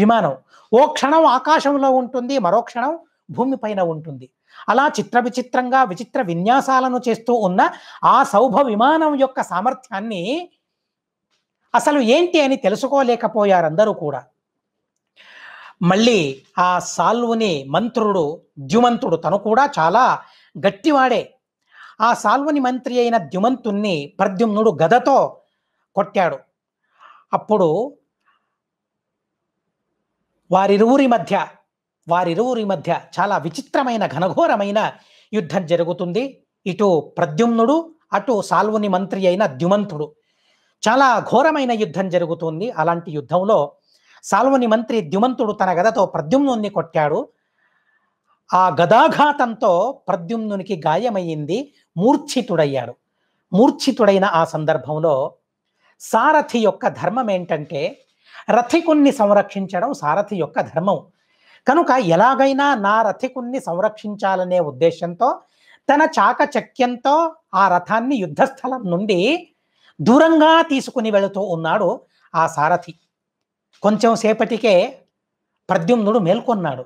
విమానం ఓ క్షణం ఆకాశంలో ఉంటుంది మరో క్షణం భూమిపైన ఉంటుంది అలా చిత్ర విచిత్రంగా విచిత్ర విన్యాసాలను చేస్తూ ఉన్న ఆ సౌభ విమానం యొక్క సామర్థ్యాన్ని అసలు ఏంటి అని తెలుసుకోలేకపోయారు అందరూ కూడా మళ్ళీ ఆ సాల్వుని మంత్రుడు ద్యుమంతుడు తను కూడా చాలా గట్టివాడే ఆ సాల్వుని మంత్రి అయిన ద్యుమంతుణ్ణి ప్రద్యుమ్నుడు గదతో కొట్టాడు అప్పుడు వారిరువురి మధ్య వారిరువురి మధ్య చాలా విచిత్రమైన ఘనఘోరమైన యుద్ధం జరుగుతుంది ఇటు ప్రద్యుమ్నుడు అటు సాల్వుని మంత్రి అయిన ద్యుమంతుడు చాలా ఘోరమైన యుద్ధం జరుగుతుంది అలాంటి యుద్ధంలో సాల్వుని మంత్రి ద్యుమంతుడు తన గదతో ప్రద్యుమ్నుని కొట్టాడు ఆ గదాఘాతంతో ప్రద్యుమ్నునికి గాయమయ్యింది మూర్ఛితుడయ్యాడు మూర్ఛితుడైన ఆ సందర్భంలో సారథి యొక్క ధర్మం ఏంటంటే రథికుణ్ణి సంరక్షించడం సారథి యొక్క ధర్మం కనుక ఎలాగైనా నా రథికుణ్ణి సంరక్షించాలనే ఉద్దేశంతో తన చాకచక్యంతో ఆ రథాన్ని యుద్ధస్థలం నుండి దూరంగా తీసుకుని వెళుతూ ఉన్నాడు ఆ సారథి కొంచెం సేపటికే ప్రద్యుమ్నుడు మేల్కొన్నాడు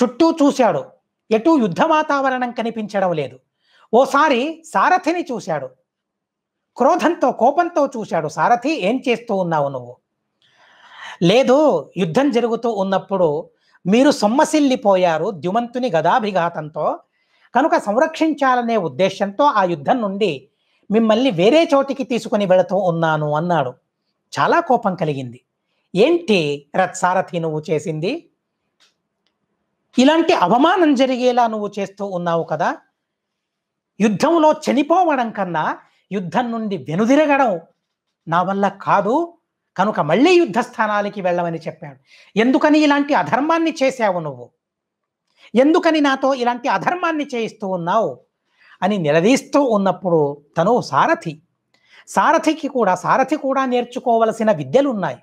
చుట్టూ చూశాడు ఎటు యుద్ధ వాతావరణం కనిపించడం లేదు ఓసారి సారథిని చూశాడు క్రోధంతో కోపంతో చూశాడు సారథి ఏం చేస్తూ ఉన్నావు నువ్వు లేదు యుద్ధం జరుగుతూ ఉన్నప్పుడు మీరు సొమ్మసిల్లిపోయారు ద్యుమంతుని గదాభిఘాతంతో కనుక సంరక్షించాలనే ఉద్దేశంతో ఆ యుద్ధం నుండి మిమ్మల్ని వేరే చోటికి తీసుకుని వెళుతూ ఉన్నాను అన్నాడు చాలా కోపం కలిగింది ఏంటి రత్సారథి నువ్వు చేసింది ఇలాంటి అవమానం జరిగేలా నువ్వు చేస్తూ ఉన్నావు కదా యుద్ధంలో చనిపోవడం కన్నా యుద్ధం నుండి వెనుదిరగడం నా వల్ల కాదు కనుక మళ్ళీ యుద్ధ స్థానాలకి వెళ్ళమని చెప్పాడు ఎందుకని ఇలాంటి అధర్మాన్ని చేశావు నువ్వు ఎందుకని నాతో ఇలాంటి అధర్మాన్ని చేయిస్తూ ఉన్నావు అని నిలదీస్తూ ఉన్నప్పుడు తను సారథి సారథికి కూడా సారథి కూడా నేర్చుకోవలసిన విద్యలు ఉన్నాయి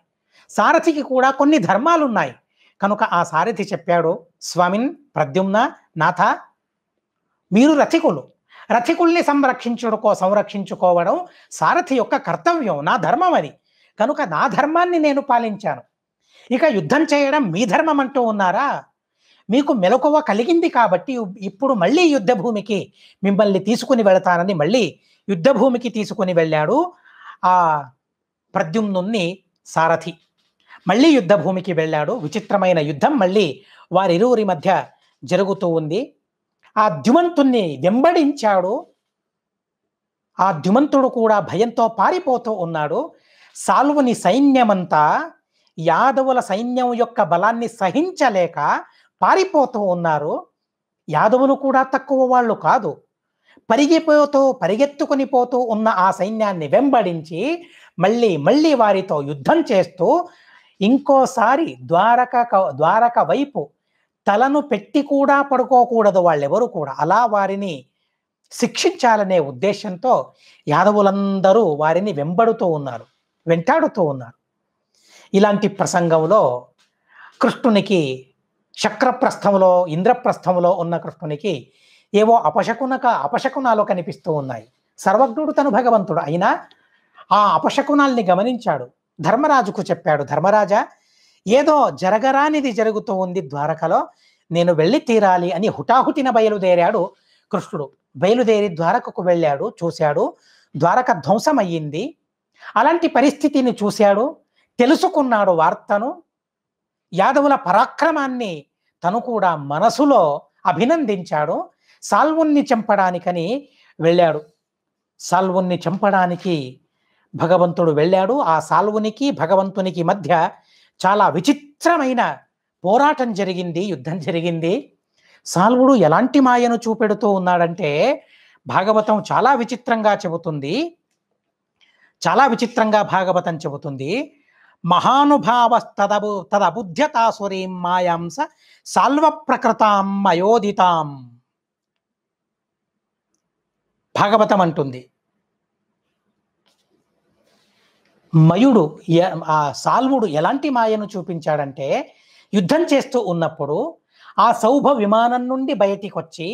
సారథికి కూడా కొన్ని ధర్మాలు ఉన్నాయి కనుక ఆ సారథి చెప్పాడు స్వామిన్ ప్రద్యుమ్న నాథ మీరు రథికులు రథికుల్ని సంరక్షించుకో సంరక్షించుకోవడం సారథి యొక్క కర్తవ్యం నా ధర్మం అది కనుక నా ధర్మాన్ని నేను పాలించాను ఇక యుద్ధం చేయడం మీ ధర్మం అంటూ ఉన్నారా మీకు మెలకువ కలిగింది కాబట్టి ఇప్పుడు మళ్ళీ యుద్ధ భూమికి మిమ్మల్ని తీసుకుని వెళతానని మళ్ళీ యుద్ధ భూమికి తీసుకుని వెళ్ళాడు ఆ ప్రద్యుమ్నుణ్ణి సారథి మళ్ళీ యుద్ధ భూమికి వెళ్ళాడు విచిత్రమైన యుద్ధం మళ్ళీ వారిరువురి మధ్య జరుగుతూ ఉంది ఆ ద్యుమంతుణ్ణి వెంబడించాడు ఆ ద్యుమంతుడు కూడా భయంతో పారిపోతూ ఉన్నాడు సాల్వుని సైన్యమంతా యాదవుల సైన్యం యొక్క బలాన్ని సహించలేక పారిపోతూ ఉన్నారు యాదవులు కూడా తక్కువ వాళ్ళు కాదు పరిగిపోతూ పరిగెత్తుకుని పోతూ ఉన్న ఆ సైన్యాన్ని వెంబడించి మళ్ళీ మళ్ళీ వారితో యుద్ధం చేస్తూ ఇంకోసారి ద్వారక ద్వారక వైపు తలను పెట్టి కూడా పడుకోకూడదు వాళ్ళెవరు కూడా అలా వారిని శిక్షించాలనే ఉద్దేశంతో యాదవులందరూ వారిని వెంబడుతూ ఉన్నారు వెంటాడుతూ ఉన్నారు ఇలాంటి ప్రసంగంలో కృష్ణునికి చక్రప్రస్థములో ఇంద్రప్రస్థంలో ఉన్న కృష్ణునికి ఏవో అపశకునక అపశకునాలు కనిపిస్తూ ఉన్నాయి సర్వజ్ఞుడు తను భగవంతుడు అయినా ఆ అపశకునాల్ని గమనించాడు ధర్మరాజుకు చెప్పాడు ధర్మరాజా ఏదో జరగరానిది జరుగుతూ ఉంది ద్వారకలో నేను వెళ్ళి తీరాలి అని హుటాహుటిన బయలుదేరాడు కృష్ణుడు బయలుదేరి ద్వారకకు వెళ్ళాడు చూశాడు ద్వారక ధ్వంసమయ్యింది అలాంటి పరిస్థితిని చూశాడు తెలుసుకున్నాడు వార్తను యాదవుల పరాక్రమాన్ని తను కూడా మనసులో అభినందించాడు సాల్వుణ్ణి చంపడానికని వెళ్ళాడు సాల్వుణ్ణి చంపడానికి భగవంతుడు వెళ్ళాడు ఆ సాల్వునికి భగవంతునికి మధ్య చాలా విచిత్రమైన పోరాటం జరిగింది యుద్ధం జరిగింది సాల్వుడు ఎలాంటి మాయను చూపెడుతూ ఉన్నాడంటే భాగవతం చాలా విచిత్రంగా చెబుతుంది చాలా విచిత్రంగా భాగవతం చెబుతుంది మహానుభావ తదబు తదబుద్ధ్యతాసురీం మాయాంస సాల్వ ప్రకృతాం మయోదితాం భాగవతం అంటుంది మయుడు ఆ సాల్వుడు ఎలాంటి మాయను చూపించాడంటే యుద్ధం చేస్తూ ఉన్నప్పుడు ఆ సౌభ విమానం నుండి బయటికి వచ్చి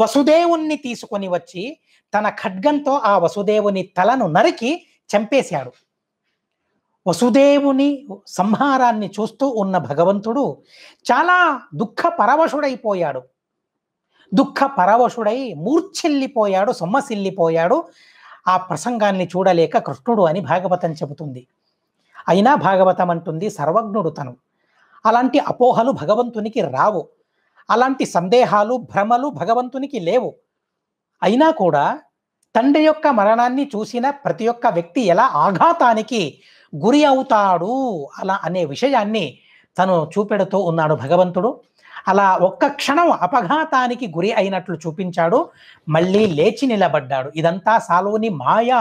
వసుదేవుణ్ణి తీసుకొని వచ్చి తన ఖడ్గంతో ఆ వసుదేవుని తలను నరికి చంపేశాడు వసుదేవుని సంహారాన్ని చూస్తూ ఉన్న భగవంతుడు చాలా దుఃఖ పరవశుడైపోయాడు దుఃఖ పరవశుడై మూర్ఛిల్లిపోయాడు సొమ్మసిల్లిపోయాడు ఆ ప్రసంగాన్ని చూడలేక కృష్ణుడు అని భాగవతం చెబుతుంది అయినా భాగవతం అంటుంది సర్వజ్ఞుడు తను అలాంటి అపోహలు భగవంతునికి రావు అలాంటి సందేహాలు భ్రమలు భగవంతునికి లేవు అయినా కూడా తండ్రి యొక్క మరణాన్ని చూసిన ప్రతి ఒక్క వ్యక్తి ఎలా ఆఘాతానికి గురి అవుతాడు అలా అనే విషయాన్ని తను చూపెడుతూ ఉన్నాడు భగవంతుడు అలా ఒక్క క్షణం అపఘాతానికి గురి అయినట్లు చూపించాడు మళ్ళీ లేచి నిలబడ్డాడు ఇదంతా సాలోని మాయా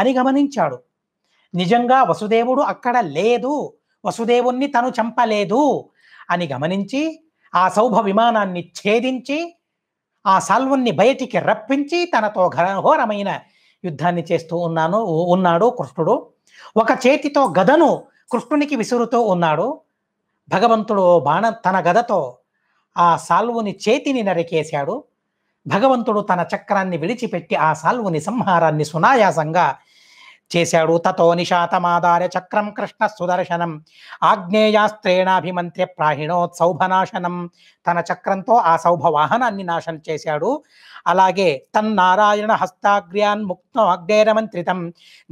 అని గమనించాడు నిజంగా వసుదేవుడు అక్కడ లేదు వసుదేవుణ్ణి తను చంపలేదు అని గమనించి ఆ సౌభ విమానాన్ని ఛేదించి ఆ సాల్వుణ్ణి బయటికి రప్పించి తనతో ఘనఘోరమైన యుద్ధాన్ని చేస్తూ ఉన్నాను ఉన్నాడు కృష్ణుడు ఒక చేతితో గదను కృష్ణునికి విసురుతూ ఉన్నాడు భగవంతుడు బాణ తన గదతో ఆ సాల్వుని చేతిని నరికేశాడు భగవంతుడు తన చక్రాన్ని విడిచిపెట్టి ఆ సాల్వుని సంహారాన్ని సునాయాసంగా చేశాడు తతో నిషాతమాదార చక్రం కృష్ణ సుదర్శనం ప్రాహిణోత్ సౌభనాశనం తన చక్రంతో ఆ సౌభ వాహనాన్ని నాశనం చేశాడు అలాగే తన్నారాయణ హస్తాగ్ర్యాన్ ముక్తం అగ్నేరమంత్రితం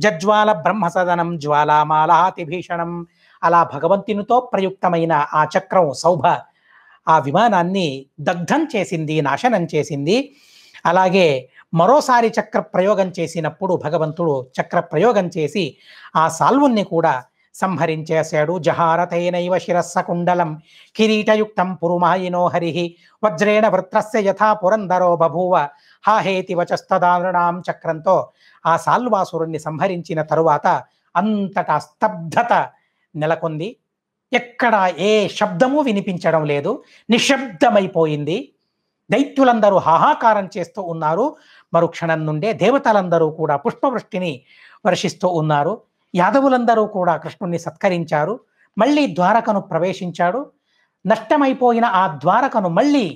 జజ్వాల బ్రహ్మసదనం జ్వాలామాలాతిభీషణం భీషణం అలా భగవంతునితో ప్రయుక్తమైన ఆ చక్రం సౌభ ఆ విమానాన్ని దగ్ధం చేసింది నాశనం చేసింది అలాగే మరోసారి చక్ర ప్రయోగం చేసినప్పుడు భగవంతుడు చక్ర ప్రయోగం చేసి ఆ సాల్వుణ్ణి కూడా సంహరించేశాడు జహారథైనైవ శిరస్స కుండలం కిరీటయుక్తం పురుమాయినో హరి వజ్రేణ వృత్రస్య యథా పురందరో బభూవ హాహేతి వచస్తదానృణాం చక్రంతో ఆ సాల్వాసురుణ్ణి సంహరించిన తరువాత అంతటా స్తబ్దత నెలకొంది ఎక్కడా ఏ శబ్దము వినిపించడం లేదు నిశ్శబ్దమైపోయింది దైత్యులందరూ హాహాకారం చేస్తూ ఉన్నారు మరుక్షణం నుండే దేవతలందరూ కూడా పుష్పవృష్టిని వర్షిస్తూ ఉన్నారు యాదవులందరూ కూడా కృష్ణుణ్ణి సత్కరించారు మళ్ళీ ద్వారకను ప్రవేశించాడు నష్టమైపోయిన ఆ ద్వారకను మళ్ళీ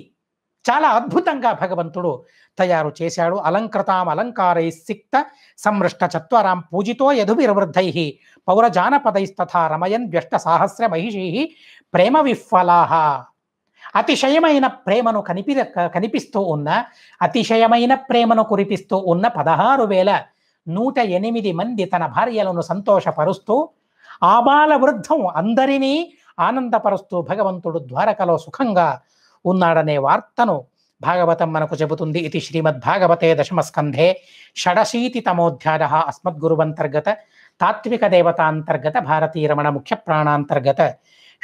చాలా అద్భుతంగా భగవంతుడు తయారు చేశాడు అలంకృతాం అలంకారై సిక్త సంరష్ట చత్వరాం పూజితో యధుభిర్వృద్ధై పౌరజానపదైస్తథా రమయన్ వ్యష్ట సాహస్ర మహిషీ ప్రేమ విఫలాహ అతిశయమైన ప్రేమను కనిపి కనిపిస్తూ ఉన్న అతిశయమైన ప్రేమను కురిపిస్తూ ఉన్న పదహారు వేల నూట ఎనిమిది మంది తన భార్యలను సంతోషపరుస్తూ ఆబాల వృద్ధం అందరినీ ఆనందపరుస్తూ భగవంతుడు ద్వారకలో సుఖంగా ఉన్నాడనే వార్తను భాగవతం మనకు చెబుతుంది ఇది శ్రీమద్భాగవతే దశమస్కంధే షడశీతితమోధ్యాయ అస్మద్గురువంతర్గత తాత్విక దేవతాంతర్గత భారతీరమణ ముఖ్య ప్రాణాంతర్గత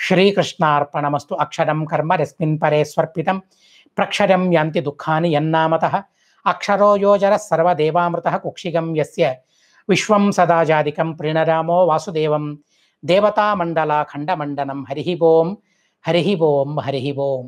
శ్రీకృష్ణార్పణమస్తు అక్షరం కర్మ రస్మిన్ పరే స్వర్పితం ప్రక్షరం యంతి దుఃఖాన్ని యన్నామత అక్షరో యోజర సర్వదేవామృత కుక్షిగం ఎస్ విశ్వం సదాజాదికం ప్రీణరామో వాసుదేవం దేవతామండలాఖండమండనం హరి ఓం హరి ఓం హరి ఓం